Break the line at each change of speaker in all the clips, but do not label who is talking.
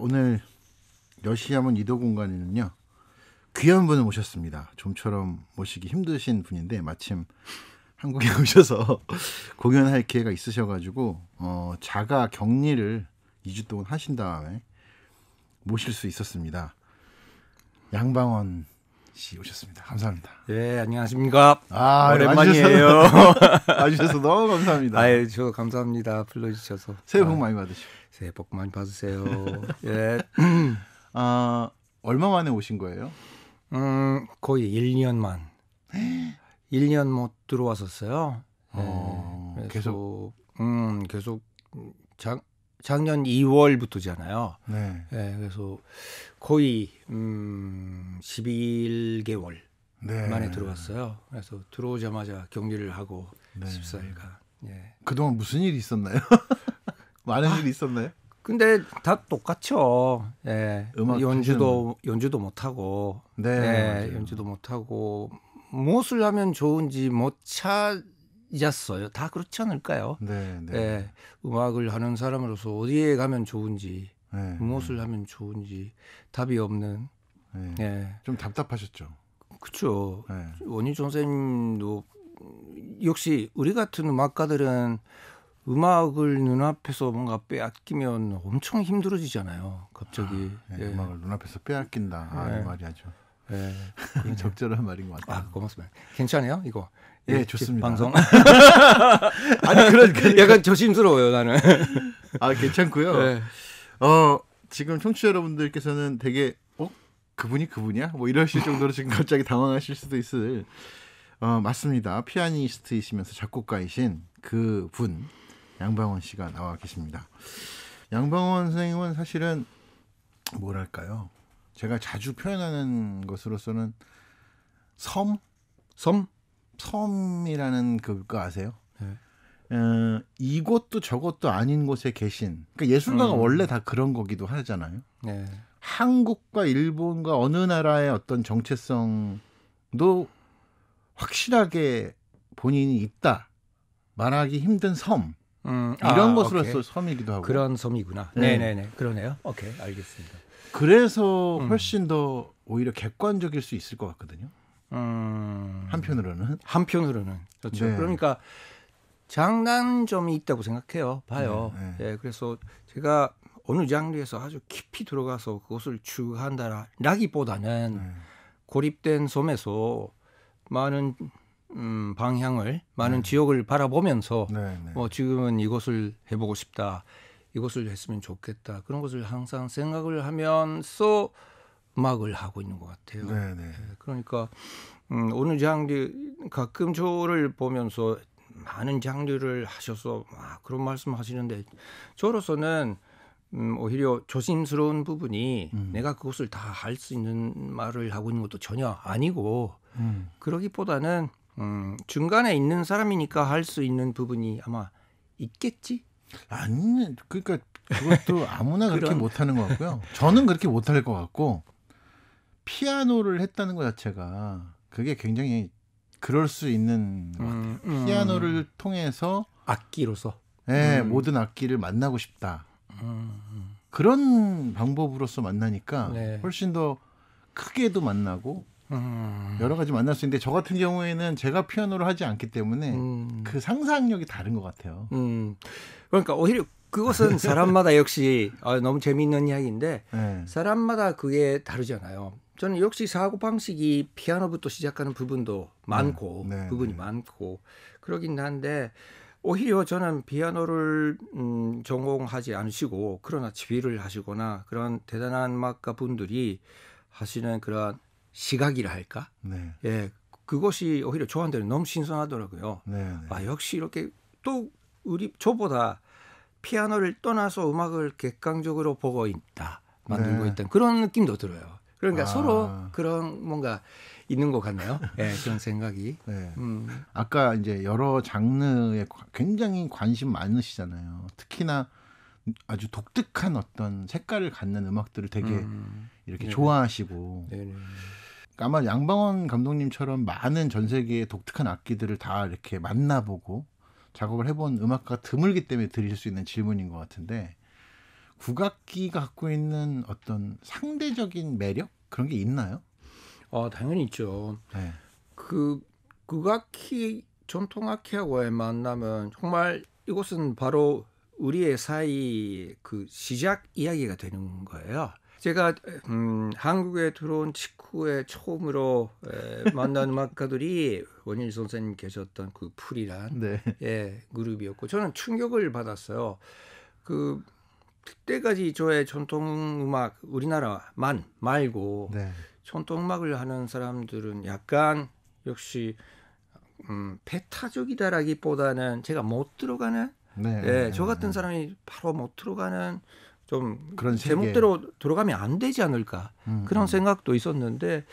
오늘 10시 하면 이도 공간에는요. 귀한 분을 모셨습니다. 좀처럼 모시기 힘드신 분인데 마침 한국에 오셔서 공연할 기회가 있으셔가지고 어, 자가 격리를 2주 동안 하신 다음에 모실 수 있었습니다. 양방원 씨 오셨습니다. 감사합니다.
예, 안녕하십니까. 아, 오랜만이에요. 와주셔 와주셔서 너무 감사합니다. 아, 예, 저 감사합니다. 불러주셔서. 새해 복 많이 받으시고. 새해 복 많이 받으세요. 예. 아, 얼마 만에 오신 거예요? 음, 거의 1년만. 1년 못 들어왔었어요. 어, 네, 계속 음, 계속 작, 작년 2월부터잖아요. 네. 네. 그래서 거의 음 11개월 네. 만에 들어왔어요. 그래서 들어오자마자 격리를 하고 네. 14일간. 예.
그동안 무슨 일이 있었나요?
많은 아, 일이 있었나요? 근데 다 똑같죠. 예. 연주도 기준. 연주도 못 하고. 네. 예, 연주도 못 하고 무엇을 하면 좋은지 못 찾았어요. 다 그렇지 않을까요? 네, 네. 예. 음악을 하는 사람으로서 어디에 가면 좋은지 네, 네. 무엇을 네. 하면 좋은지 답이 없는. 네. 예. 좀 답답하셨죠. 그렇죠. 네. 원희 선생님도 역시 우리 같은 음악가들은 음악을 눈앞에서 뭔가 빼앗기면 엄청 힘들어지잖아요. 갑자기 아, 네, 예. 음악을 눈앞에서 빼앗긴다. 아, 네. 말이 아주 네. 적절한 말인 것 아, 같아요. 아, 고맙습니다. 괜찮아요, 이거. 예, 좋습니다. 방송. 아니 그런 그러니까. 약간 조심스러워요, 나는. 아, 괜찮고요. 네. 어,
지금 청취자 여러분들께서는 되게 어, 그분이 그분이야? 뭐 이러실 정도로 지금 갑자기 당황하실 수도 있을. 어, 맞습니다. 피아니스트이시면서 작곡가이신 그분 양방원 씨가 나와 계십니다. 양방원 선생님은 사실은 뭐랄까요? 제가 자주 표현하는 것으로서는 섬, 섬, 섬이라는 그거 아세요?
네.
어, 이곳도저곳도 아닌 곳에 계신. 그러니까 예술가가 음. 원래 다 그런 거기도 하잖아요. 네. 한국과 일본과 어느 나라의 어떤 정체성도 확실하게 본인이 있다 말하기 힘든 섬. 음, 아, 이런 아, 것으로서 섬이기도 하고 그런
섬이구나. 네, 네, 네, 그러네요. 오케이, 알겠습니다.
그래서 음. 훨씬 음. 더 오히려 객관적일 수 있을 것 같거든요.
음, 한편으로는 한편으로는 그렇죠. 네. 그러니까 장단점이 있다고 생각해요. 봐요. 네, 네. 네, 그래서 제가 어느 장르에서 아주 깊이 들어가서 그것을 추구한다라기보다는 네. 고립된 섬에서 많은 음, 방향을 많은 네. 지역을 바라보면서 네, 네. 어, 지금은 이것을 해보고 싶다. 이것을 했으면 좋겠다. 그런 것을 항상 생각을 하면서 음악을 하고 있는 것 같아요. 네, 네. 네 그러니까 음, 어느 장르 가끔 저를 보면서 많은 장르를 하셔서 막 아, 그런 말씀 하시는데 저로서는 음, 오히려 조심스러운 부분이 음. 내가 그것을 다 할 수 있는 말을 하고 있는 것도 전혀 아니고 음. 그러기보다는 음, 중간에 있는 사람이니까 할 수 있는 부분이 아마 있겠지? 아니, 그러니까 그것도 아무나 그렇게 못하는 것 같고요.
저는 그렇게 못할 것 같고 피아노를 했다는 것 자체가 그게 굉장히 그럴 수 있는 것 같아요. 음, 음. 피아노를 통해서 악기로서 예, 음. 모든 악기를 만나고 싶다.
음, 음.
그런 방법으로서 만나니까 네. 훨씬 더 크게도 만나고
음.
여러 가지 만날 수 있는데 저 같은 경우에는 제가 표현으로 하지 않기 때문에 음. 그 상상력이 다른 것
같아요. 음. 그러니까 오히려 그것은 사람마다 역시 아, 너무 재미있는 이야기인데 네. 사람마다 그게 다르잖아요. 저는 역시 사고 방식이 피아노부터 시작하는 부분도 많고 네. 네. 부분이 많고 그러긴 한데 오히려 저는 피아노를 음, 전공하지 않으시고 그러나 지휘를 하시거나 그런 대단한 음악가 분들이 하시는 그런 시각이라 할까? 네. 예, 그것이 오히려 저한테는 너무 신선하더라고요. 네, 네, 아 역시 이렇게 또 우리 저보다 피아노를 떠나서 음악을 객관적으로 보고 있다 만들고 네. 있다 그런 느낌도 들어요. 그러니까 아. 서로 그런 뭔가 있는 것 같나요? 네, 예, 그런 생각이. 네. 음. 아까 이제 여러 장르에
굉장히 관심 많으시잖아요. 특히나 아주 독특한 어떤 색깔을 갖는 음악들을 되게 음. 이렇게 네 좋아하시고. 네네. 아마 양방원 감독님처럼 많은 전 세계의 독특한 악기들을 다 이렇게 만나보고 작업을 해본 음악가가 드물기 때문에 드릴 수 있는 질문인 것 같은데 국악기가 갖고
있는 어떤 상대적인 매력 그런 게 있나요? 어 당연히 있죠. 네. 그 국악기 전통악기하고의 만남은 정말 이곳은 바로 우리의 사이 그 시작 이야기가 되는 거예요. 제가 음, 한국에 들어온 직후에 처음으로 에, 만난 음악가들이 원윤 선생님 계셨던 그 풀이란 네. 예, 그룹이었고 저는 충격을 받았어요. 그 그때까지 저의 전통 음악 우리나라만 말고 네. 전통 음악을 하는 사람들은 약간 역시 음, 배타적이다라기보다는 제가 못 들어가는 네. 예, 저 같은 사람이 바로 못 들어가는 좀 그런 제목대로 들어가면안 되지 않을까 음, 그런 음. 생각도 있었는데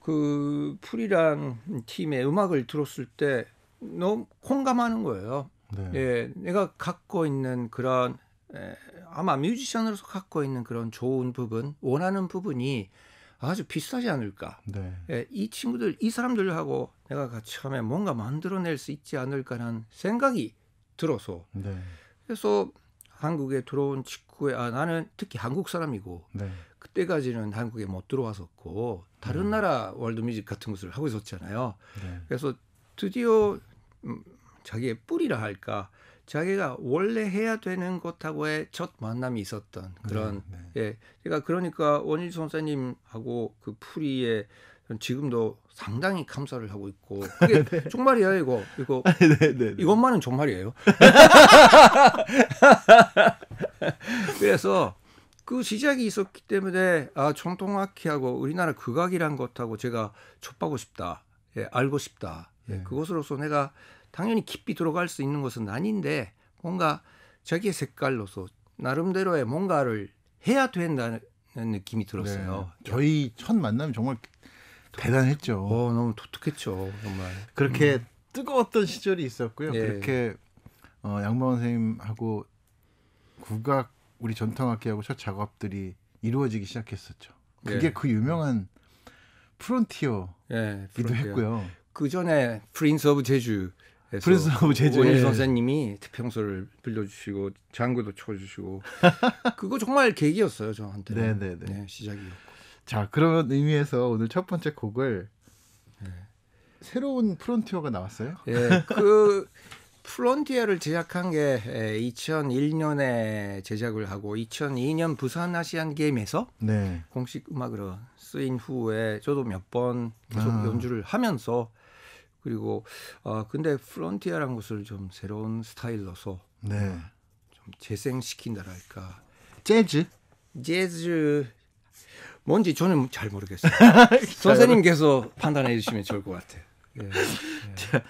그 풀이란 팀의 음악을 들었을 때 너무 공감하는 거예요. 네. 예, 내가 갖고 있는 그런 에, 아마 뮤지션으로서 갖고 있는 그런 좋은 부분, 원하는 부분이 아주 비싸지 않을까. 네. 예, 이 친구들, 이 사람들하고 내가 같이 하면 뭔가 만들어낼 수 있지 않을까라는 생각이 들어서 네. 그래서 한국에 들어온 친구 1 9에 아, 나는 특히 한국 사람이고 네. 그때까지는 한국에 못 들어왔었고 다른 음. 나라 월드뮤직 같은 것을 하고 있었잖아요. 네. 그래서 드디어 음, 자기의 뿌리라 할까 자기가 원래 해야 되는 것하고의 첫 만남이 있었던 네, 그런 네, 네. 예 제가 그러니까 원희 선생님하고 그풀이에 지금도 상당히 감사를 하고 있고 그게 네. 정말이에요 이거 이거 네, 네, 이것만은 정말이에요 그래서 그 시작이 있었기 때문에 아총통학회하고 우리나라 극악이란 것하고 제가 접하고 싶다, 예, 알고 싶다. 예, 네. 그것으로서 내가 당연히 깊이 들어갈 수 있는 것은 아닌데 뭔가 자기의 색깔로서 나름대로의 뭔가를 해야 된다는 느낌이 들었어요.
네. 저희 첫 만남이 정말 대단했죠. 어, 너무 독특했죠, 정말. 그렇게 음. 뜨거웠던 시절이 있었고요. 예. 그렇게 어, 양원 선생님하고 국악 우리 전통악기하고 첫 작업들이 이루어지기 시작했었죠. 예. 그게 예. 그 유명한 프론티어기도
예, 했고요. 그 전에 프린스 오브 제주 프린스 오브 그 제주 원희 예. 선생님이 태평소를 빌려주시고 장구도 쳐주시고 그거 정말 계기였어요
저한테. 네네네 네. 네, 시작이었고. 자 그런 의미에서 오늘 첫 번째 곡을 네. 새로운 프론티어가 나왔어요. 예,
그 플론티어를 제작한 게 2001년에 제작을 하고 2002년 부산 아시안 게임에서 네. 공식 음악으로 쓰인 후에 저도 몇 번 계속 아. 연주를 하면서 그리고 어 근데 플론티어는 것을 좀 새로운 스타일로서 네. 좀 재생시킨다랄까 재즈 재즈 뭔지 저는 잘 모르겠어요. 선생님께서 판단해 주시면 좋을 것 같아요. 예. 예.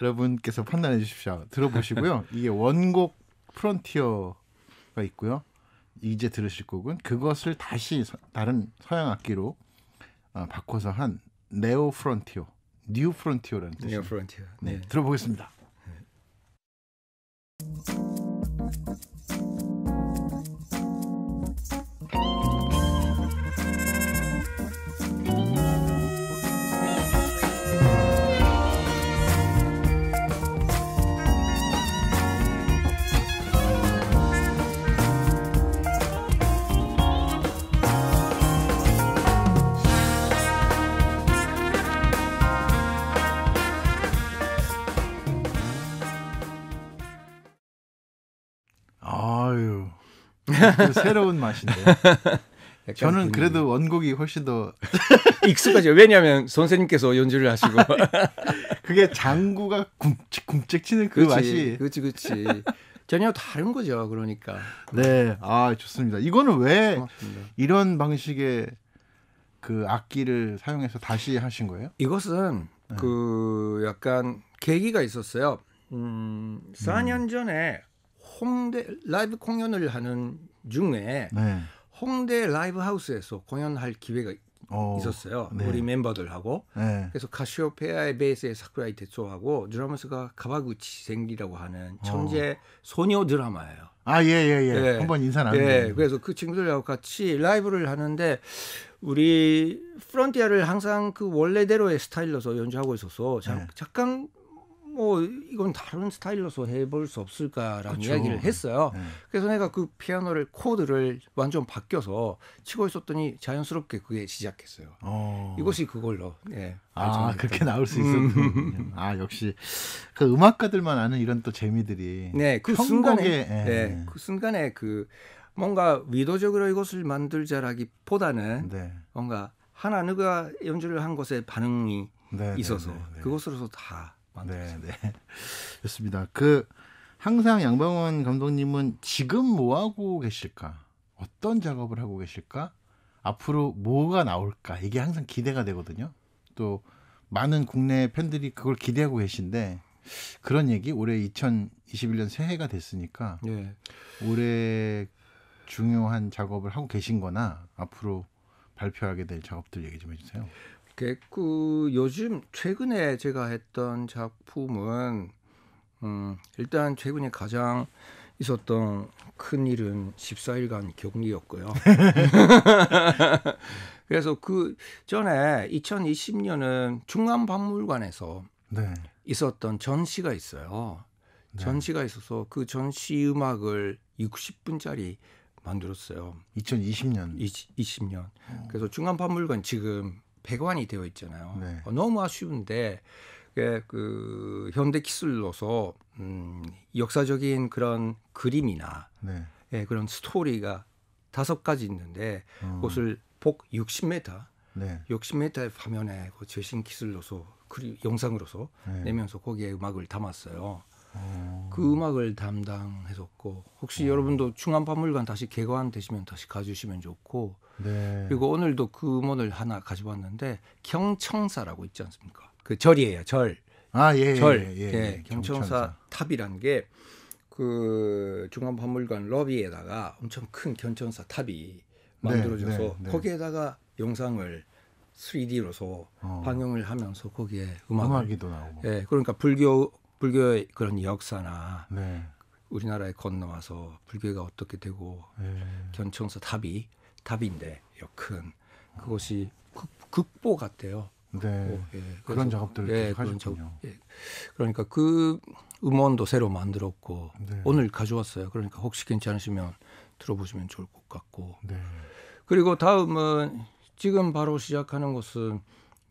여러분께서 판단해 주십시오. 들어보시고요.
이게 원곡 프론티어가 있고요. 이제 들으실 곡은 그것을 다시 서, 다른 서양 악기로 어, 바꿔서 한 네오 프론티어, 뉴 프론티어라는 뜻이에요. 네, 네, 들어보겠습니다. 네. 그 새로운 맛인데. 저는 그 그래도 원곡이 훨씬 더
익숙하죠. 왜냐하면 선생님께서 연주를 하시고 그게 장구가 굼직굼직 치는 그 그치, 맛이 그렇지 그렇지
전혀 다른
거죠. 그러니까
네, 아 좋습니다. 이거는 왜 고맙습니다. 이런 방식의 그 악기를 사용해서 다시 하신 거예요?
이것은 네. 그 약간 계기가 있었어요. 음, 4년 음. 전에 홍대 라이브 공연을 하는 중에 네. 홍대 라이브 하우스에서 공연할 기회가 오, 어, 있었어요. 네. 우리 멤버들하고. 네. 그래서 카시오페아의 베이스의 사쿠라이 대초하고 드라마스가 가바구치 생기라고 하는 어. 천재 오. 소녀 드라마예요. 아, 예, 예, 예. 네. 한번 인사 네. 나누고. 예. 그래서 그 친구들하고 같이 라이브를 하는데 우리 프론티아를 항상 그 원래대로의 스타일로서 연주하고 있어서 잠, 네. 잠깐 뭐 이건 다른 스타일로서 해볼 수 없을까라는 그쵸. 이야기를 했어요. 네. 그래서 내가 그 피아노를 코드를 완전 바뀌어서 치고 있었더니 자연스럽게 그게 시작했어요. 어. 이것이 그걸로. 예. 아 그렇게 나올 수 음. 있었군요.
아 역시 그 음악가들만 아는 이런 또 재미들이. 네, 그 순간에 예. 네,
그 순간에 그 뭔가 위도적으로 이것을 만들자라기보다는 네. 뭔가 하나 누가 연주를 한 것에 반응이 네네네네. 네, 있어서 네, 네. 그것으로서 다 만들었습니다. 네, 네. 좋습니다. 그
항상 양방원 감독님은 지금 뭐 하고 계실까? 어떤 작업을 하고 계실까? 앞으로 뭐가 나올까? 이게 항상 기대가 되거든요. 또 많은 국내 팬들이 그걸 기대하고 계신데 그런 얘기 올해 2021년 새해가 됐으니까 네. 올해 중요한 작업을 하고 계신거나 앞으로 발표하게 될 작업들 얘기 좀 해주세요.
그 요즘 최근에 제가 했던 작품은 음, 일단 최근에 가장 있었던 큰 일은 14일간 격리였고요. 그래서 그 전에 2020년은 중앙박물관에서 네. 있었던 전시가 있어요. 네. 전시가 있어서 그 전시 음악을 60분짜리 만들었어요. 2020년. 20, 년 그래서 중앙박물관 지금 배관이 되어 있잖아요. 네. 어, 너무 아쉬운데 그, 그 현대 기술로서 음, 역사적인 그런 그림이나 네. 예, 그런 스토리가 다섯 가지 있는데 음. 그것을 폭 60m, 네. 60m의 화면에 그 최신 기술로서 그리, 영상으로서 네. 내면서 거기에 음악을 담았어요. 그 음악을 담당했었고 혹시 어. 여러분도 중앙박물관 다시 개관 되시면 다시 가주시면 좋고 네. 그리고 오늘도 그 음원을 하나 가져 왔는데 경청사라고 있지 않습니까? 그 절이에요 절. 아 예. 예 절. 예, 예, 예, 예. 경청사, 경청사. 탑이란 게. 그 중앙박물관 러비에다가 엄청 큰 경청사 탑이 네, 만들어져서 네, 네, 거기에다가 영상을 3D로서 어. 방영을 하면서 거기에 음악, 음악이도 나오고. 예, 그러니까 불교 불교의 그런 역사나 네. 우리나라에 건너와서 불교가 어떻게 되고 네. 견청서 답이 답인데 여큰 어. 그것이 극, 보 같아요. 네. 예, 그런 작업들을 예, 하셨군요. 저, 예. 그러니까 그 음원도 새로 만들었고 네. 오늘 가져왔어요. 그러니까 혹시 괜찮으시면 들어보시면 좋을 것 같고 네. 그리고 다음은 지금 바로 시작하는 것은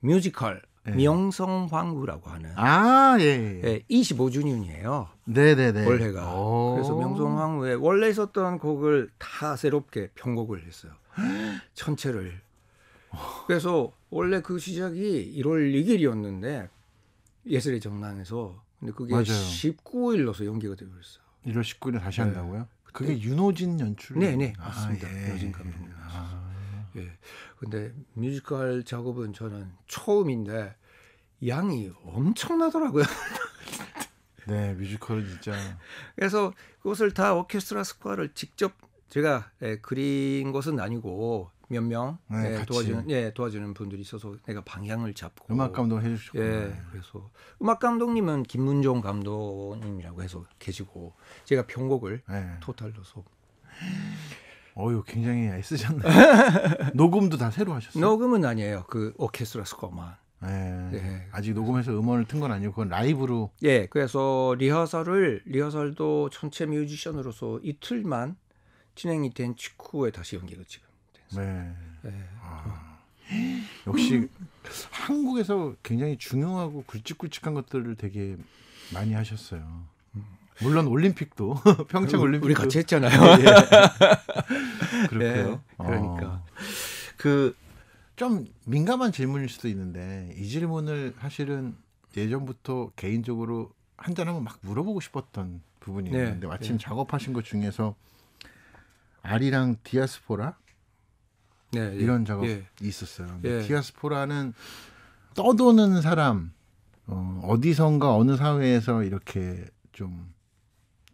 뮤지컬 예. 명성 황후라고 하는 아, 예. 예. 25주년이에요. 예. 예, 네, 네, 네. 올해가. 오. 그래서 명성 황후의 원래 있었던 곡을 다 새롭게 편곡을 했어요. 천체를 그래서 원래 그 시작이 1월 6일이었는데 예술의 정당에서 근데 그게 19일로서 연기가 되버렸어 1월 19일에 다시 네. 한다고요?
그게 윤호진 연출? 네, 네. 맞습니다. 아, 예. 윤호진
감독님. 아. 예. 근데 뮤지컬 작업은 저는 처음인데 양이 엄청나더라고요. 네, 뮤지컬은 진짜. 그래서 그것을 다 오케스트라 스쿼를 직접 제가 예, 그린 것은 아니고 몇명 네, 예, 도와주는 예, 도와주는 분들이 있어서 내가 방향을 잡고 음악 감독 해주셨고 예, 네. 그래서 음악 감독님은 김문종 감독님이라고 해서 계시고 제가 편곡을 네. 토탈로서 어유 굉장히 애쓰셨네. 녹음도 다 새로 하셨어요? 녹음은 아니에요. 그 오케스트라 스코만. 네.
예. 네. 예. 아직 녹음해서 음원을 튼 건 아니고 그건 라이브로.
예. 네, 그래서 리허설을 리허설도 전체 뮤지션으로서 이틀만 진행이 된 직후에 다시 연기가 지금.
됐어요. 네. 네. 아, 역시
한국에서
굉장히 중요하고 굵직굵직한 것들을 되게 많이 하셨어요. 물론 올림픽도 평창 올림픽 우리 같이 했잖아요. 예. 그렇고요. 예. 네, 그러니까 어. 그좀 민감한 질문일 수도 있는데 이 질문을 사실은 예전부터 개인적으로 한잔 하면 막 물어보고 싶었던 부분이 네, 있는데 마침 네. 작업하신 것 중에서 아리랑 디아스포라 네, 예. 이런 작업이 예. 있었어요. 예. 디아스포라는 떠도는 사람 어, 어디선가 어느 사회에서 이렇게 좀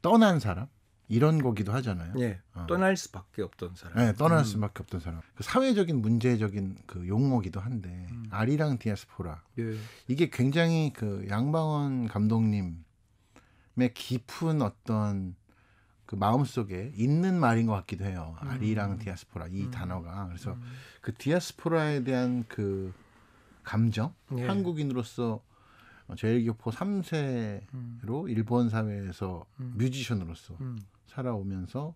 떠난 사람 이런 거기도 하잖아요.
예, 어. 떠날 수밖에 없던 사람. 네, 떠날 음.
수밖에 없던 사람. 그 사회적인 문제적인 그 용어기도 한데 음. 아리랑 디아스포라 예. 이게 굉장히 그 양방원 감독님의 깊은 어떤 그 마음 속에 있는 말인 것 같기도 해요. 음. 아리랑 디아스포라 이 음. 단어가 그래서 음. 그 디아스포라에 대한 그 감정 예. 한국인으로서 어, 제일교포 3세로 음. 일본 사회에서 음. 뮤지션으로서 음. 살아오면서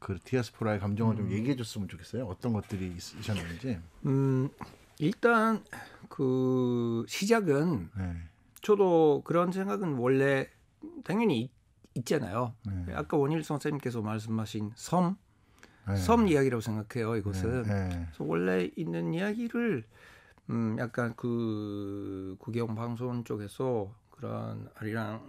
그 디아스포라의 감정을 좀 음. 얘기해 줬으면 좋겠어요.
어떤 것들이 있으셨는지. 음, 일단 그 시작은 네. 저도 그런 생각은 원래 당연히 있, 있잖아요. 네. 아까 원일 선생님께서 말씀하신 섬, 네. 섬 이야기라고 생각해요. 이것은 네. 네. 원래 있는 이야기를 음 약간 그 국영 방송 쪽에서 그런 아리랑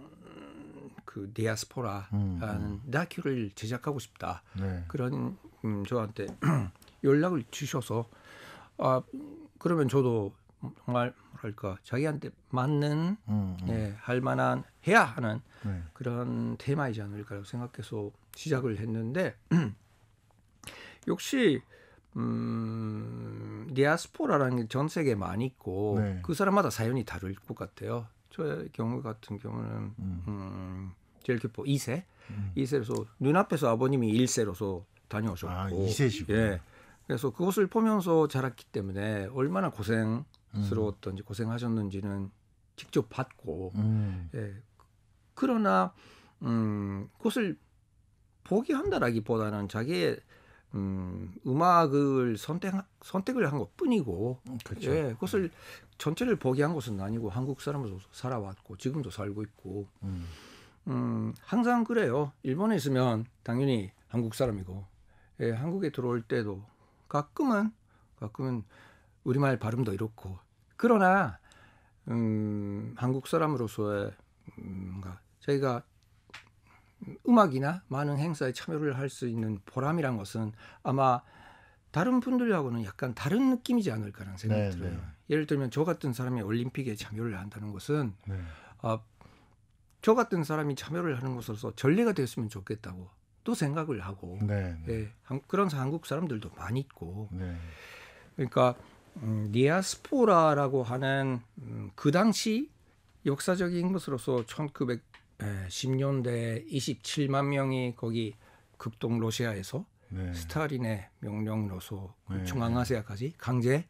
그 디아스포라라는 음, 음. 다큐를 제작하고 싶다 네. 그런 음, 저한테 연락을 주셔서 아 그러면 저도 정말 뭐랄까 자기한테 맞는 음, 음, 예, 할 만한 해야 하는 네. 그런 테마이지 않을까라고 생각해서 시작을 했는데 역시 음, 디아스포라라는 게 전 세계에 많이 있고 네. 그 사람마다 사연이 다를 것 같아요. 저의 경우 같은 경우는 음, 음 제일 기뻐 2세, 음. 2세로서 눈앞에서 아버님이 1세로서 다녀오셨고, 아, 2세시고 예. 그래서 그것을 보면서 자랐기 때문에 얼마나 고생스러웠던지 음. 고생하셨는지는 직접 봤고, 음. 예. 그러나 음, 그것을 포기한다라기보다는 자기의 음, 음악을 선택 선택을 한 것뿐이고 그렇죠. 예, 그것을 전체를 포기한 것은 아니고 한국 사람으로 살아왔고 지금도 살고 있고 음. 음, 항상 그래요. 일본에 있으면 당연히 한국 사람이고 예, 한국에 들어올 때도 가끔은 가끔은 우리말 발음도 이렇고 그러나 음, 한국 사람으로서의 음, 저희가 음악이나 많은 행사에 참여를 할 수 있는 보람이란 것은 아마 다른 분들하고는 약간 다른 느낌이지 않을까라는 생각이 네, 들어요. 네. 예를 들면 저 같은 사람이 올림픽에 참여를 한다는 것은 네. 아, 저 같은 사람이 참여를 하는 것으로서 전례가 됐으면 좋겠다고 또 생각을 하고 네, 네. 예, 그런 한국 사람들도 많이 있고 네. 그러니까 음, 니아스포라라고 하는 음, 그 당시 역사적인 것으로서 1900 1 0년대 27만 명이 거기 극동 러시아에서 네. 스타린의 명령으로서 그 네. 중앙아시아까지 강제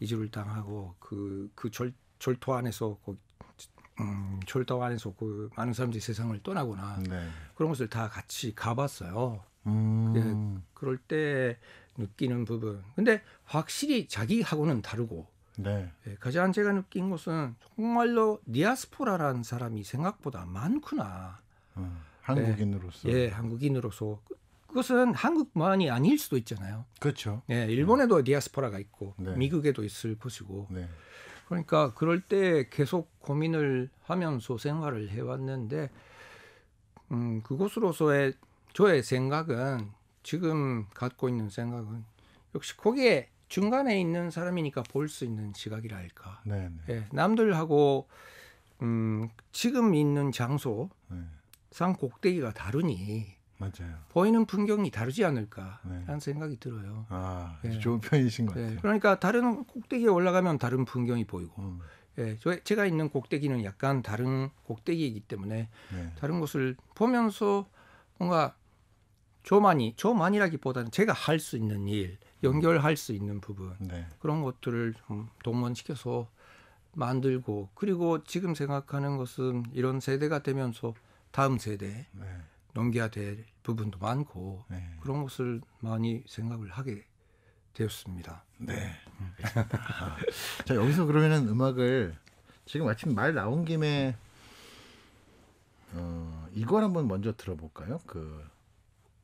이주를 당하고 그그 그 절토 안에서 거기 음, 절도 안에서 그 많은 사람들이 세상을 떠나거나 네. 그런 것을 다 같이 가봤어요. 음. 예, 그럴 때 느끼는 부분. 근데 확실히 자기하고는 다르고 네. 예, 가장 제가 느낀 것은 정말로 니아스포라라는 사람이 생각보다 많구나. 어, 네. 한국인으로서. 예, 한국인으로서 그것은 한국만이 아닐 수도 있잖아요. 그렇죠. 예, 일본에도 디아스포라가 있고 네. 미국에도 있을 것이고. 네. 그러니까 그럴 때 계속 고민을 하면서 생활을 해왔는데, 음, 그곳으로서의 저의 생각은 지금 갖고 있는 생각은 역시 거기에 중간에 있는 사람이니까 볼 수 있는 시각이랄까. 네, 네, 예, 남들하고 음, 지금 있는 장소 네. 상꼭대기가 다르니 맞아요. 보이는 풍경이 다르지 않을까라는 네. 생각이 들어요. 아,
예. 좋은 편이신 것 예, 같아요.
그러니까 다른 꼭대기에 올라가면 다른 풍경이 보이고, 음. 예, 저, 제가 있는 꼭대기는 약간 다른 꼭대기이기 때문에 네. 다른 곳을 보면서 뭔가 조만이, 조만이라기보다는 제가 할 수 있는 일, 연결할 수 있는 부분 네. 그런 것들을 좀 동원시켜서 만들고 그리고 지금 생각하는 것은 이런 세대가 되면서 다음 세대 네. 넘겨야 될 부분도 많고 네. 그런 것을 많이 생각을 하게 되었습니다. 네. 음. 자 여기서 그러면은 음악을
지금 마침 말 나온 김에 어, 이걸 한번 먼저 들어볼까요? 그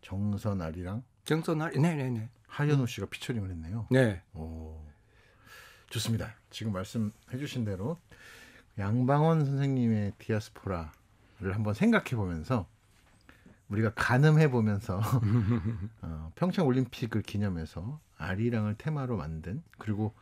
정선 아리랑 정선 아리 네네네. 네. 하현우 씨가 피처링을 했네요. 네. 오, 좋습니다. 지금 말씀해주신 대로 양방원 선생님의 디아스포라를 한번 생각해 보면서 우리가 가늠해 보면서 어, 평창 올림픽을 기념해서 아리랑을 테마로 만든 그리고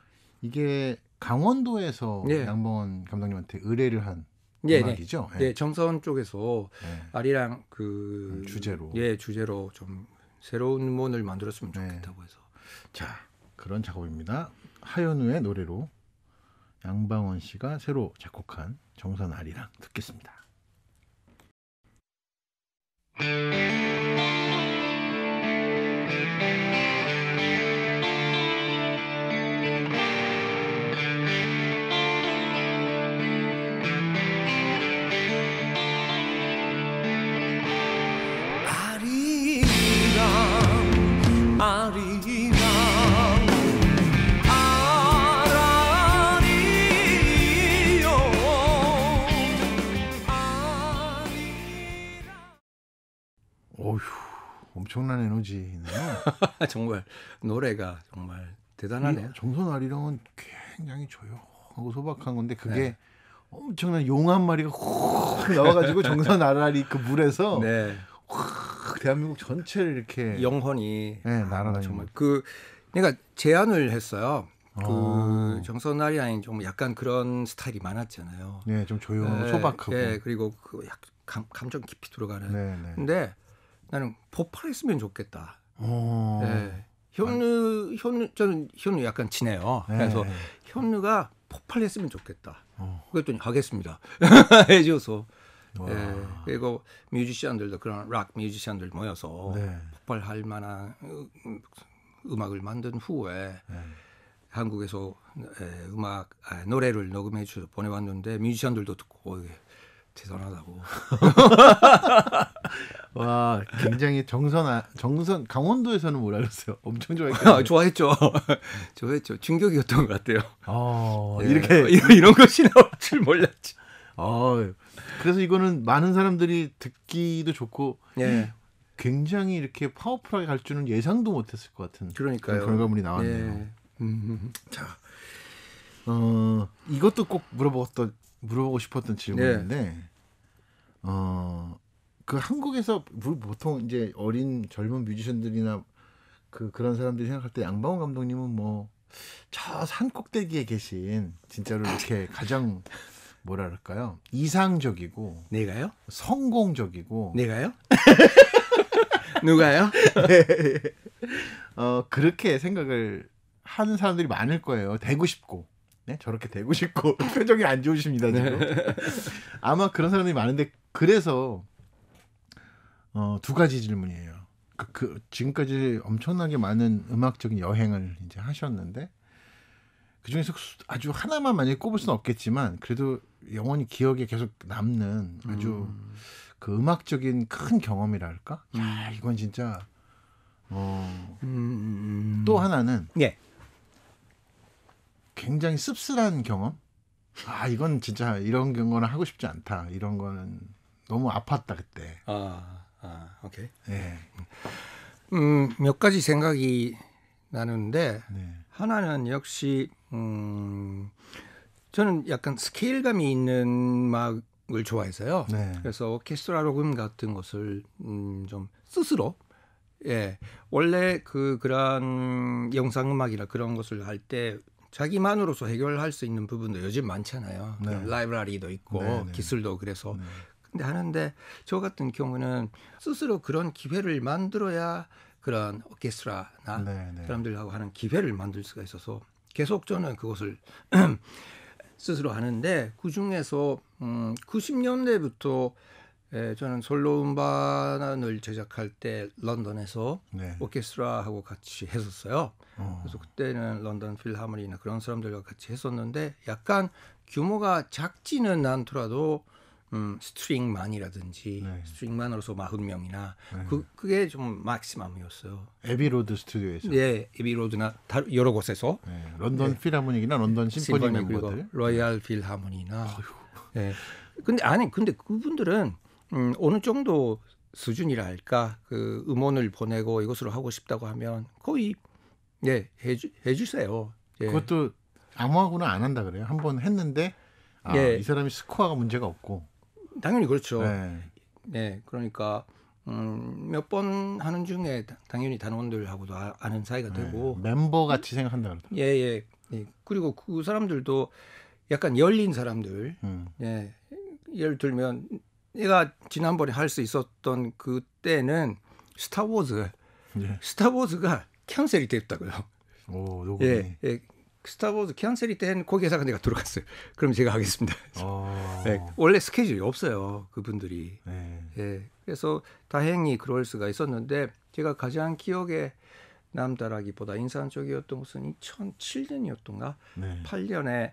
이게 강원도에서 예. 양방원 감독님한테 의뢰를 한 예, 네. 음악이죠. 예.
예, 정선 쪽에서 예. 아리랑 그 음, 주제로 예 주제로 좀 새로운 문을 만들었으면 네. 좋겠다고 해서. 자
그런 작업입니다. 하현우의 노래로 양방원 씨가 새로 작곡한 정선 아리랑 듣겠습니다. 엄청난 에너지네요. 정말 노래가 정말 대단하네요. 종선아리랑은 굉장히 조용하고 소박한 건데 그게 네. 엄청난 용한 마리가 훅 나와가지고 종선아라리그 물에서 네.
확 대한민국 전체를 이렇게 영혼이 네, 날아다니 정말 그 그러니까 제안을 했어요. 그 아. 정선아리 아닌 좀 약간 그런 스타일이 많았잖아요. 네, 좀 조용하고 네, 소박하고. 네, 그리고 그 약, 간 감정 깊이 들어가는. 네, 네. 근데 나는 폭발했으면 좋겠다. 오. 어. 네. 예. 현우 현우 저는 현우 약간 친해요. 네. 그래서 현우가 폭발했으면 좋겠다. 어. 그랬더니 하겠습니다. 해줘서. 예. 그리고 뮤지션들도 그런 락 뮤지션들 모여서 네. 폭발할 만한 음악을 만든 후에 네. 한국에서 예, 음악 아, 노래를 녹음해 주셔서 보내왔는데 뮤지션들도 듣고 대단하다고.
와, 굉장히 정선 정선 강원도에서는 뭐라 그랬어요? 엄청 좋아했어 아, 좋아했죠. 좋아했죠. 충격이었던 것 같아요.
어, 네. 이렇게 이런, 이런 것이 나올
줄 몰랐지. 어, 아, 그래서 이거는 많은 사람들이 듣기도 좋고 네. 굉장히 이렇게 파워풀하게 갈 줄은 예상도 못했을 것 같은 그러니까요. 그런 결과물이 나왔네요. 네. 자, 어, 이것도 꼭 물어보고 또 물어보고 싶었던 질문인데 네. 어그 한국에서 보통 이제 어린 젊은 뮤지션들이나 그 그런 사람들이 생각할 때 양방원 감독님은 뭐저산 꼭대기에 계신 진짜로 이렇게 가장 뭐랄까요 이상적이고 내가요 성공적이고 내가요 누가요? 네. 어 그렇게 생각을 하는 사람들이 많을 거예요. 되고 싶고 네? 저렇게 되고 싶고 표정이 안 좋으십니다 지금. 네. 아마 그런 사람들이 많은데 그래서 어, 두 가지 질문이에요. 그, 그 지금까지 엄청나게 많은 음악적인 여행을 이제 하셨는데 그 중에서 아주 하나만 만약에 꼽을 수는 없겠지만 그래도 영원히 기억에 계속 남는 아주 음. 그 음악적인 큰 경험이랄까. 야 음. 이건 진짜 어. 음. 음, 음. 또 하나는 예. 굉장히 씁쓸한 경험. 아 이건 진짜 이런 경우는 하고 싶지 않다. 이런 거는 너무 아팠다
그때. 아, 아 오케이. 네. 예. 음몇 가지 생각이 나는데 네. 하나는 역시 음 저는 약간 스케일감이 있는 음악을 좋아해서요. 네. 그래서 오케스트라 녹음 같은 것을 음좀 스스로 예 원래 그 그런 영상 음악이나 그런 것을 할때 자기만으로서 해결할 수 있는 부분도 요즘 많잖아요. 네. 라이브러리도 있고 네네. 네, 네. 기술도 그래서 네. 근데 하는데 저 같은 경우는 스스로 그런 기회를 만들어야 그런 오케스트라나 네네. 네. 사람들하고 하는 기회를 만들 수가 있어서 계속 저는 그것을 스스로 하는데 그 중에서 음 90년대부터 예, 저는 솔로 음반을 제작할 때 런던에서 네. 오케스트라하고 같이 했었어요. 어. 그래서 그때는 런던 필하모니나 그런 사람들과 같이 했었는데 약간 규모가 작지는 않더라도 음, 스트링만이라든지 네. 스트링만으로서 40명이나 네. 그, 그게 좀 막시맘이었어요.
에비로드 스튜디오에서. 예, 에비로드나 다, 여러 곳에서. 네, 런던 예. 필하모닉이나 런던 심포니 멤버들.
로얄 필하모니나. 예. 근데 아니 근데 그분들은 음, 어느 정도 수준이라할까그 음원을 보내고 이것으로 하고 싶다고 하면 거의 예 해주 해주세요. 예. 그것도 아무하고는 안 한다 그래요. 한번 했는데 아, 예. 이 사람이 스코어가 문제가 없고 당연히 그렇죠. 네, 네 그러니까 음, 몇 번 하는 중에 당연히 단원들하고도 아, 는 사이가 네. 되고 네, 멤버 같이 생각한다 그 예, 예, 예. 그리고 그 사람들도 약간 열린 사람들. 음. 예. 예를 들면 내가 지난번에 할 수 있었던 그때는 스타워즈 예. 스타워즈가 캔슬이 됐다고요. 오, 요거 예, 예. 스타워즈 캔슬이 된 거기에다가 내가 들어갔어요. 그럼 제가 하겠습니다. 어... 예, 원래 스케줄이 없어요. 그분들이. 네. 예. 그래서 다행히 그럴 수가 있었는데 제가 가장 기억에 남다라기보다 인산 쪽이었던 것은 2007년이었던가 네. 8년에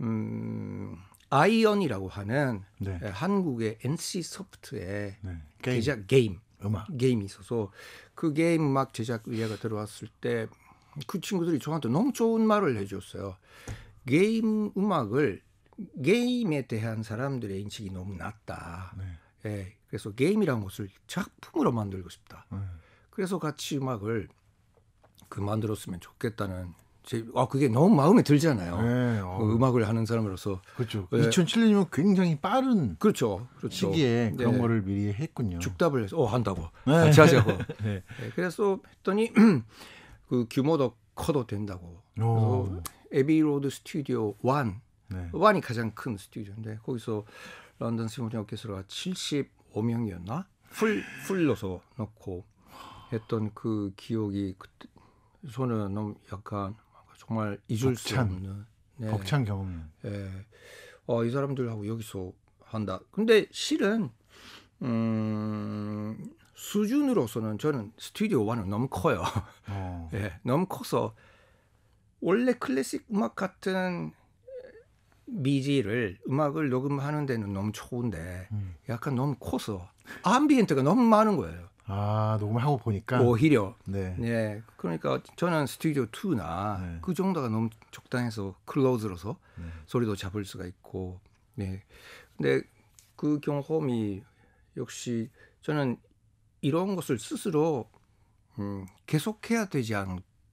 음 아이언이라고 하는 네. 예, 한국의 NC 소프트의 네. 게임. 제작 게임 음악. 게임이 있어서 그 게임 막 제작 의뢰가 들어왔을 때 그 친구들이 저한테 너무 좋은 말을 해줬어요. 게임 음악을 게임에 대한 사람들의 인식이 너무 낮다. 네. 예, 그래서 게임이라는 것을 작품으로 만들고 싶다. 네. 그래서 같이 음악을 그 만들었으면 좋겠다는 제, 아 그게 너무 마음에 들잖아요. 네, 어. 그 음악을 하는 사람으로서 그렇죠. 네. 예. 2007년이면 굉장히 빠른 그렇죠. 그렇죠. 시기에 그런 네. 거를 미리 했군요. 죽답을 해서 어 한다고 네. 같이 하자고. 네. 네. 그래서 했더니 그 규모도 커도 된다고. 오. 그래서 에비로드 스튜디오 1 네. 1이 가장 큰 스튜디오인데 거기서 런던 스무니 오케스트라가 75명이었나 풀 풀로서 넣고 했던 그 기억이 그때 손은 너무 약간 정말 잊을 벅찬, 수 없는 네. 벅찬 경험. 예. 어, 이 사람들하고 여기서 한다. 근데 실은 음, 수준으로서는 저는 스튜디오 와는 너무 커요. 어. 예, 너무 커서 원래 클래식 음악 같은 미지를 음악을 녹음하는 데는 너무 좋은데 음. 약간 너무 커서 암비엔트가 너무 많은 거예요. 아 녹음을 하고 보니까 오히려 네, 네. 그러니까 저는 스튜디오 2나 네. 그 정도가 너무 적당해서 클로즈로서 네. 소리도 잡을 수가 있고 네 근데 그 경험이 역시 저는 이런 것을 스스로 음, 계속해야 되지 않겠냐.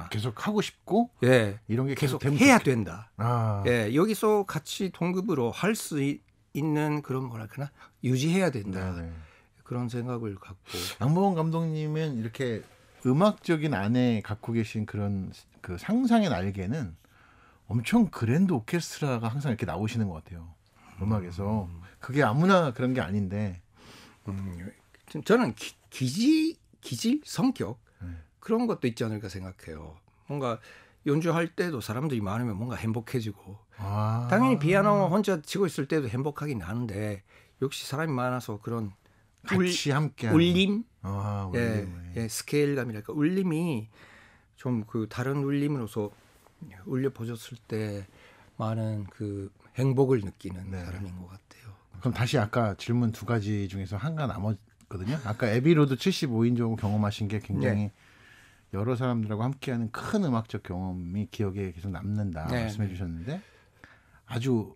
아, 계속 하고 싶고, 예, 이런 게 계속, 계속 해야 된다. 아. 예, 여기서 같이 동급으로 할 수 있는 그런 뭐랄까나 유지해야 된다. 네네. 네. 그런 생각을 갖고 양봉원 감독님은 이렇게 음악적인 안에 갖고
계신 그런 그 상상의 날개는 엄청 그랜드 오케스트라가 항상 이렇게 나오시는 것 같아요. 음악에서 그게 아무나 그런 게 아닌데 음,
저는 기, 지 기질 성격 네. 그런 것도 있지 않을까 생각해요. 뭔가 연주할 때도 사람들이 많으면 뭔가 행복해지고 아~ 당연히 피아노 혼자 치고 있을 때도 행복하긴 하는데 역시 사람이 많아서 그런 같이 울, 함께 울림, 아, 예, 예, 스케일감이랄까 울림이 좀 그 다른 울림으로서 울려 보셨을 때 많은 그 행복을 느끼는 네. 사람인 것 같아요. 그럼 다시 아까 질문 두 가지 중에서 하나
남았거든요. 아까 에비로드 75인조 경험하신 게 굉장히 네. 여러 사람들하고 함께하는 큰 음악적 경험이 기억에 계속 남는다 네. 말씀해 네. 주셨는데 아주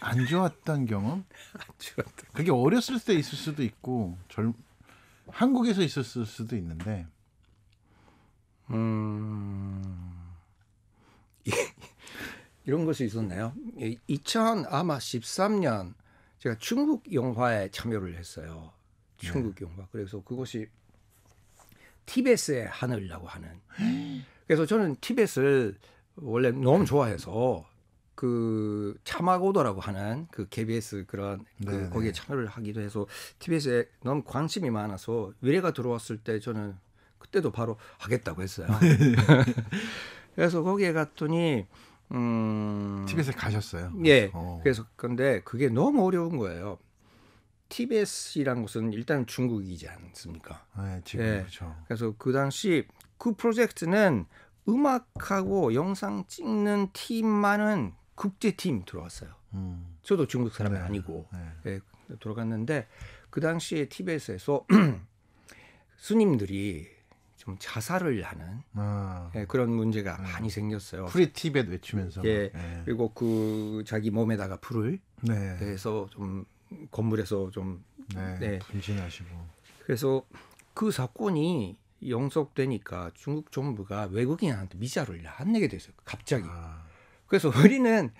안 좋았던 경험? 안 좋았던. 그게 어렸을 때 있을 수도 있고 젊 한국에서 있었을 수도 있는데.
음. 이런 것이 있었네요. 2000 아마 13년 제가 중국 영화에 참여를 했어요. 중국 네. 영화. 그래서 그것이 티베스의 하늘이라고 하는. 그래서 저는 티벳을 원래 너무 좋아해서 그차마고도라고 하는 그 KBS 그런 그 네, 네. 거기에 참여를 하기도 해서 TBS에 너무 관심이 많아서 외래가 들어왔을 때 저는 그때도 바로 하겠다고 했어요. 네. 그래서 거기에 갔더니 음 TBS에 가셨어요. 예. 오. 어. 그래서 근데 그게 너무 어려운 거예요. TBS이란 곳은 일단 중국이지 않습니까? 네, 지금 예. 그렇죠. 그래서 그 당시 그 프로젝트는 음악하고 영상 찍는 팀만은 국제팀 들어왔어요. 음. 저도 중국 사람이 네. 아니고 네. 네, 들어갔는데 그 당시에 티베트에서 스님들이 좀 자살을 하는 아. 예, 그런 문제가 네. 많이 생겼어요. 프리 티벳 외치면서 예, 예. 그리고 그 자기 몸에다가 불을 네. 해서 좀 건물에서 좀 네, 네. 분신하시고 그래서 그 사건이 영속되니까 중국 정부가 외국인한테 미자를안 내게 됐어요. 갑자기. 아. 그래서 우리는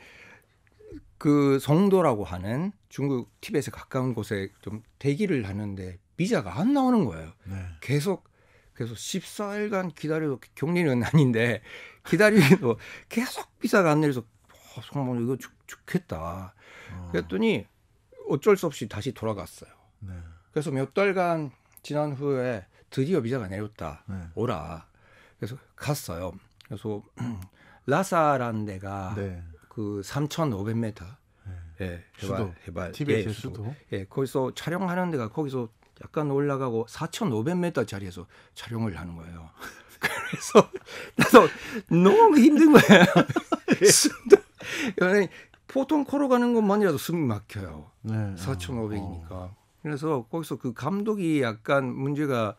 그 성도라고 하는 중국 티벳에 가까운 곳에 좀 대기를 하는데 비자가 안 나오는 거예요. 네. 계속 그래서 14일간 기다려도 격리는 아닌데 기다리기도 계속 비자가 안 내려서 어, 정말 이거 죽, 죽겠다. 어. 그랬더니 어쩔 수 없이 다시 돌아갔어요. 네. 그래서 몇 달간 지난 후에 드디어 비자가 내렸다. 네. 오라. 그래서 갔어요. 그래서 라사라는 데가 네. 그 3,500m
예, 해발, 수도. 해발 티베트 예, 수도. 수도.
예, 거기서 촬영하는 데가 거기서 약간 올라가고 4,500m 자리에서 촬영을 하는 거예요. 그래서 나도 너무 힘든 거예요. 예. 보통 코로 가는 것만이라도 숨이 막혀요. 네. 4,500이니까. 어. 그래서 거기서 그 감독이 약간 문제가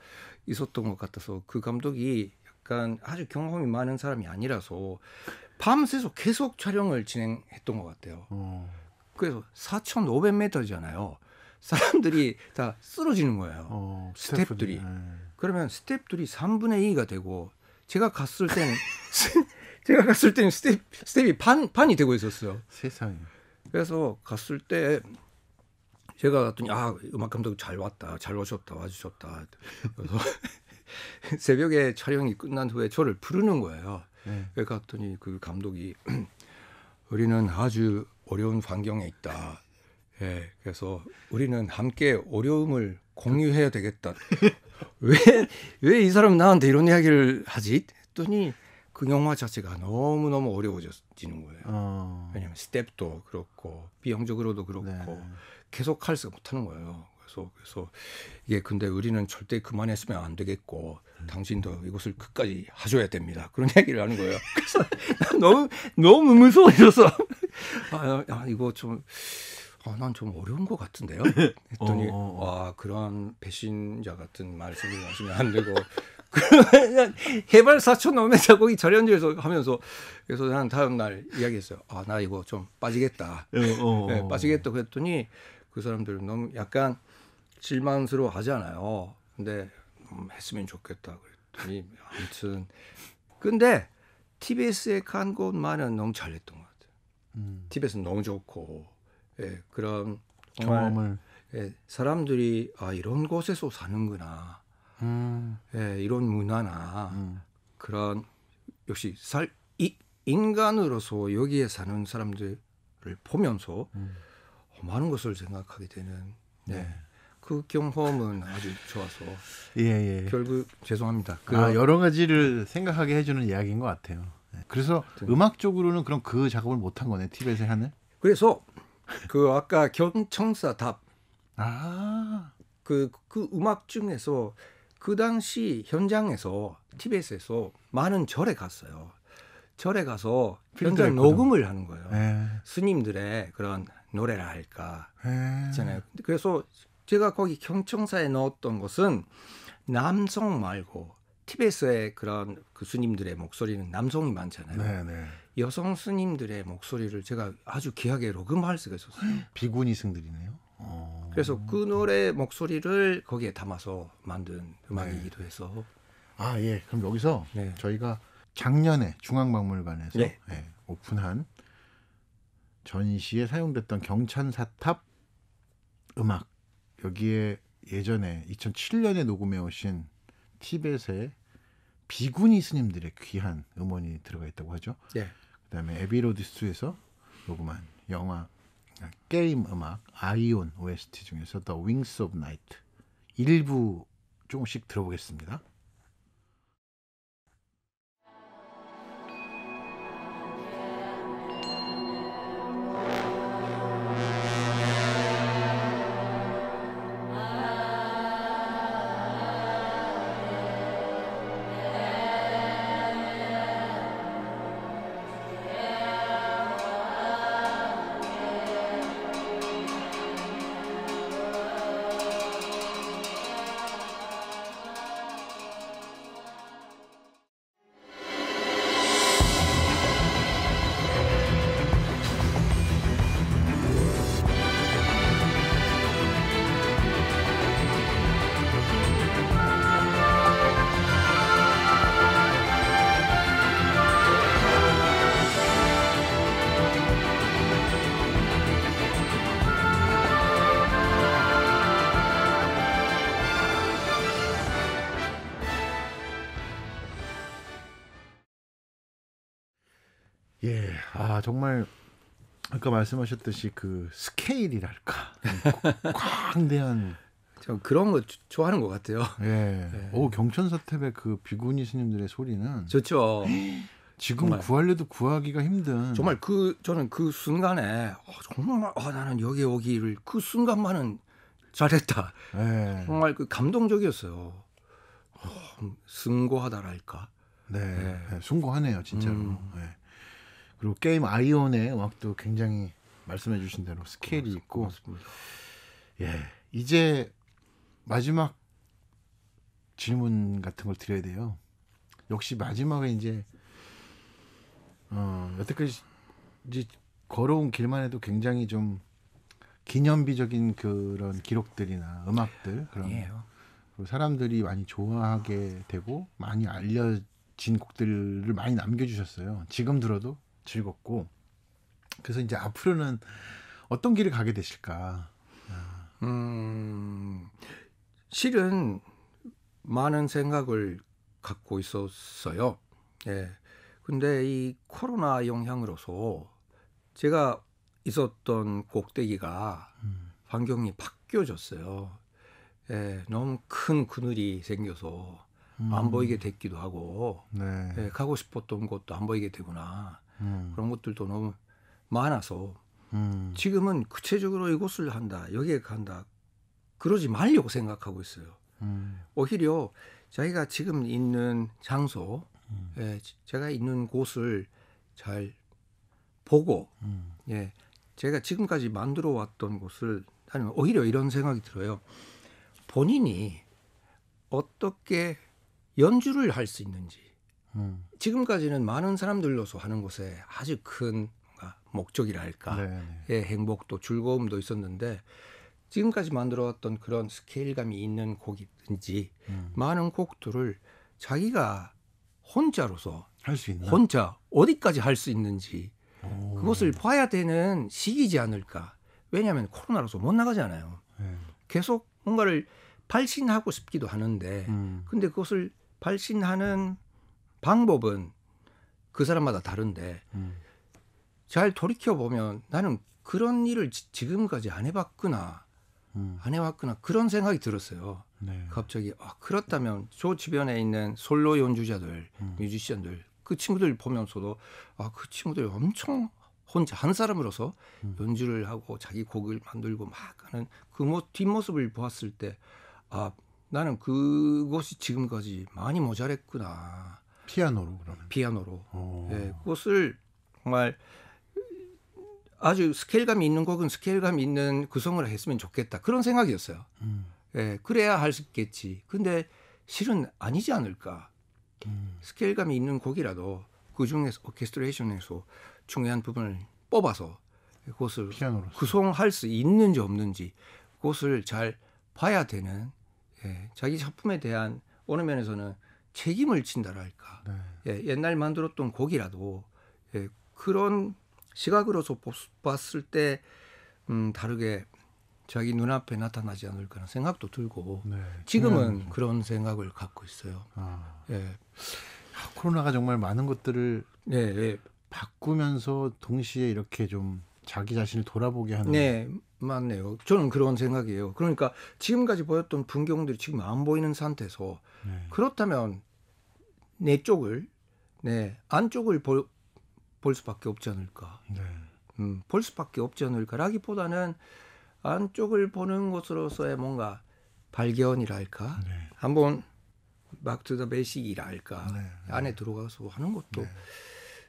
있었던 것 같아서 그 감독이 그러니까 아주 경험이 많은 사람이 아니라서 밤새서 계속 촬영을 진행했던 것 같아요. 어. 그래서 4,500m잖아요. 사람들이 다 쓰러지는 거예요. 어, 스텝들이. 네. 그러면 스텝들이 3분의 2가 되고 제가 갔을 때는 제가 갔을 때는 스텝 스텝이 반 반이 되고 있었어요. 세상에. 그래서 갔을 때 제가 갔더니 아 음악 감독 잘 왔다 잘 오셨다 와주셨다 그래서 새벽에 촬영이 끝난 후에 저를 부르는 거예요. 네. 그러 갔더니 그 감독이 우리는 아주 어려운 환경에 있다. 예, 그래서 우리는 함께 어려움을 공유해야 되겠다. 왜 왜 이 사람 나한테 이런 이야기를 하지? 했더니 그 영화 자체가 너무 너무 어려워지는 거예요. 어. 왜냐면 스텝도 그렇고 비용적으로도 그렇고 네. 계속 할 수 못하는 거예요. 그래서 그래서 예 근데 우리는 절대 그만했으면 안 되겠고 음. 당신도 이것을 끝까지 하셔야 됩니다. 그런 얘기를 하는 거예요. 그래서 너무 너무 무서워져서 아, 아 이거 좀 아, 난 좀 어려운 것 같은데요. 했더니 어, 어, 어. 와 그런 배신자 같은 말씀을 하시면 안 되고 그 해발 4천 넘에자거이 절연지에서 하면서 그래서 나는 다음 날 이야기했어요. 아 나 이거 좀 빠지겠다. 어, 어, 어, 네, 빠지겠다 그랬더니 그 사람들은 너무 약간 실망스러워 하잖아요. 근데 음, 했으면 좋겠다 그랬더니 아무튼 근데 TBS에 간 것만은 너무 잘했던 것 같아요. 음. TBS는 너무 좋고 예, 그런 경험을 예, 사람들이 아 이런 곳에서 사는구나. 음. 예, 이런 문화나 음. 그런 역시 살 이, 인간으로서 여기에 사는 사람들을 보면서 음. 많은 것을 생각하게 되는 네. 네. 그 경험은 아주 좋아서 예, 예. 결국 죄송합니다. 그 아, 여러
가지를 생각하게 해주는 이야기인 것 같아요. 예, 그래서 음악적으로는 그럼 그 작업을 못한 거네 티벳의 하늘. 그래서
그 아까 경청사 답. 아. 그, 그 음악 중에서 그 당시 현장에서 티벳에서 많은 절에 갔어요. 절에 가서 현장 녹음을 하는 거예요. 에. 예. 스님들의 그런 노래라 할까 있잖아요. 예. 그래서 제가 거기 경청사에 넣었던 것은 남성 말고 티베트의 그런 그 스님들의 목소리는 남성이 많잖아요. 네네. 네. 여성 스님들의 목소리를 제가 아주 귀하게 녹음할 수가 있었어요. 비구니 승들이네요. 어... 그래서 그 노래 목소리를 거기에 담아서 만든 음악이기도 네. 해서. 아 예, 그럼 여기서 네. 저희가
작년에 중앙박물관에서 네. 예, 오픈한 전시에 사용됐던 경찬사탑 음악 여기에 예전에 2007년에 녹음해 오신 티벳의 비구니 스님들의 귀한 음원이 들어가 있다고 하죠. 예. 그다음에 에비로드스에서 녹음한 영화 게임 음악 아이온 OST 중에서 t 윙스 오브 나이트 o 일부 조금씩 들어보겠습니다. 정말 아까 말씀하셨듯이 그 스케일이랄까 광대한 저 그런 거 좋아하는 것 같아요. 예. 예. 오 경천 사태의 그 비구니 스님들의 소리는 좋죠. 지금 정말.
구하려도 구하기가 힘든. 정말 그 저는 그 순간에 어, 정말 어, 나는 여기 오기를 그 순간만은 잘했다. 예. 정말 그 감동적이었어요. 어, 음, 승고하다랄까. 네, 예. 네.
예, 고하네요 진짜로. 음. 예. 그리고 게임 아이온의 음악도 굉장히 말씀해 주신 대로 스케일이 고맙습니다. 있고 고맙습니다. 예 이제 마지막 질문 같은 걸 드려야 돼요 역시 마지막에 이제 어 여태까지 이제 걸어온 길만 해도 굉장히 좀 기념비적인 그런 기록들이나 음악들 그런 예. 사람들이 많이 좋아하게 되고 많이 알려진 곡들을 많이 남겨주셨어요. 지금 들어도 즐겁고 그래서 이제 앞으로는
어떤 길을 가게 되실까? 아. 음, 실은 많은 생각을 갖고 있었어요. 예. 근데 이 코로나 영향으로서 제가 있었던 꼭대기가 음. 환경이 바뀌어졌어요. 예, 너무 큰 그늘이 생겨서 음. 안 보이게 됐기도 하고 네. 예, 가고 싶었던 곳도 안 보이게 되구나. 음. 그런 것들도 너무 많아서 음. 지금은 구체적으로 이곳을 한다 여기에 간다 그러지 말려고 생각하고 있어요. 음. 오히려 자기가 지금 있는 장소, 음. 예, 제가 있는 곳을 잘 보고, 음. 예, 제가 지금까지 만들어 왔던 곳을 아니면 오히려 이런 생각이 들어요. 본인이 어떻게 연주를 할 수 있는지 음. 지금까지는 많은 사람들로서 하는 곳에 아주 큰 목적이랄까 예, 네, 네. 행복도 즐거움도 있었는데 지금까지 만들어왔던 그런 스케일감이 있는 곡이든지 음. 많은 곡들을 자기가 혼자로서 할 수 있나? 혼자 어디까지 할 수 있는지 오. 그것을 봐야 되는 시기지 않을까 왜냐하면 코로나로서 못 나가잖아요 네. 계속 뭔가를 발신하고 싶기도 하는데 음. 근데 그것을 발신하는 방법은 그 사람마다 다른데 음. 잘 돌이켜 보면 나는 그런 일을 지, 금까지안 해봤구나 음. 안해봤구나 그런 생각이 들었어요. 네. 갑자기 아 그렇다면 저 주변에 있는 솔로 연주자들 음. 뮤지션들 그 친구들 보면서도 아그 친구들 엄청 혼자 한 사람으로서 음. 연주를 하고 자기 곡을 만들고 막 하는 그 모, 뒷모습을 보았을 때아 나는 그것이 지금까지 많이 모자랐구나 피아노로 그러면 피아노로 어. 예, 그것을 정말 아주 스케일감 있는 곡은 스케일감 있는 구성을 했으면 좋겠다 그런 생각이었어요. 음. 예, 그래야 할 수 있겠지. 근데 실은 아니지 않을까. 음. 스케일감이 있는 곡이라도 그 중에서 오케스트레이션에서 중요한 부분을 뽑아서 그것을 피아노로 구성할 수 있는지 없는지 그것을 잘 봐야 되는 예, 자기 작품에 대한 어느 면에서는 책임을 진다라 할까. 네. 예, 옛날 만들었던 곡이라도 예, 그런 시각으로서 봤을 때 음, 다르게 자기 눈앞에 나타나지 않을까라는 생각도 들고 네, 지금은 그런 생각을 갖고 있어요. 아. 예. 아, 코로나가 정말 많은 것들을 예, 예. 바꾸면서 동시에 이렇게 좀 자기 자신을 돌아보게 하는 네. 맞네요. 저는 그런 생각이에요. 그러니까 지금까지 보였던 풍경들이 지금 안 보이는 상태에서 네. 그렇다면 내 쪽을 네 안쪽을 볼, 볼 수밖에 없지 않을까. 네. 음, 볼 수밖에 없지 않을까라기보다는 안쪽을 보는 것으로서의 뭔가 발견이랄까. 네. 한번 막투더 배식이랄까 네. 안에 들어가서 하는 것도 네.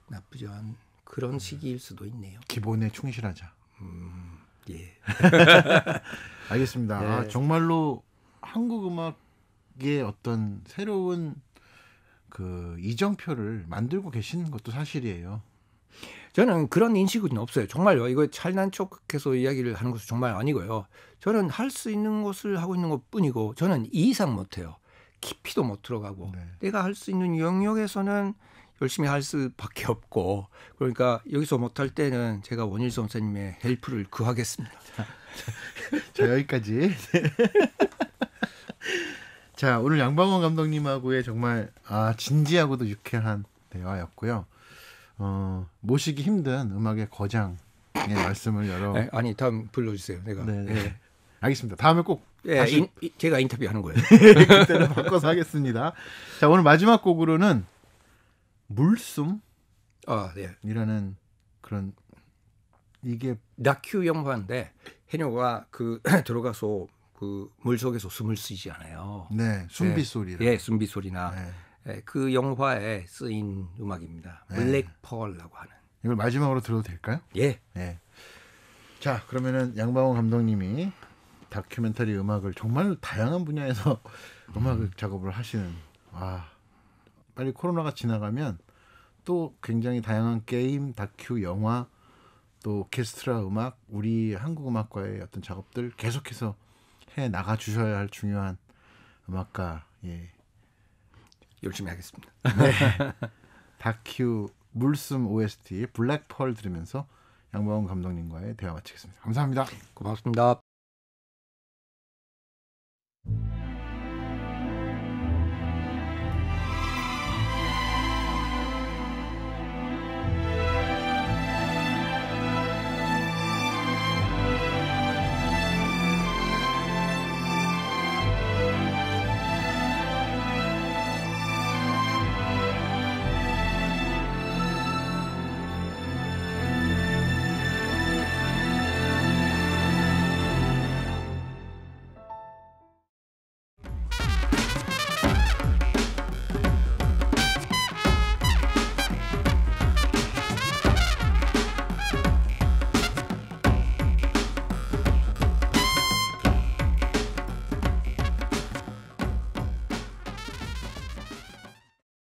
나쁘지 않은 그런 시기일 수도 있네요. 기본에 충실하자. 음. 예. 알겠습니다. 아, 네. 아, 정말로
한국 음악의 어떤 새로운 그 이정표를 만들고
계신 것도 사실이에요. 저는 그런 인식은 없어요. 정말요. 이거 찰난 척해서 이야기를 하는 것은 정말 아니고요. 저는 할 수 있는 것을 하고 있는 것 뿐이고 저는 이 이상 못해요. 깊이도 못 들어가고 네. 내가 할 수 있는 영역에서는 열심히 할 수밖에 없고 그러니까 여기서 못할 때는 제가 원일 선생님의 헬프를 구하겠습니다. 자, 여기까지.
자 오늘 양방원 감독님하고의 정말 아 진지하고도 유쾌한 대화였고요. 어, 모시기 힘든 음악의 거장의 말씀을 여러 네,
아니 다음 불러주세요. 내가 네, 네. 예.
알겠습니다. 다음에 꼭 예, 다시...
인, 제가 인터뷰하는
거예요. 그때는 바꿔서 하겠습니다. 자 오늘 마지막 곡으로는 물숨? 아, 예. 이라는 그런
이게 낙큐 영화인데 해녀가 그 들어가서 그 물속에서 숨을 쉬지 않아요. 네, 네. 숨비 소리. 예, 숨비 소리나 네. 예, 그 영화에 쓰인 음악입니다. 네. 블랙 펄라고 하는.
이걸 마지막으로 들어도 될까요? 예. 예. 자, 그러면은 양방원 감독님이 다큐멘터리 음악을 정말 다양한 분야에서 음. 음악 작업을 하시는 와 빨리 코로나가 지나가면 또 굉장히 다양한 게임, 다큐, 영화, 또 오케스트라 음악, 우리 한국 음악과의 어떤 작업들 계속해서 해 나가 주셔야 할 중요한 음악가 예. 열심히 하겠습니다. 네. 다큐 물숨 OST 블랙펄 들으면서 양보원 감독님과의 대화 마치겠습니다. 감사합니다. 고맙습니다.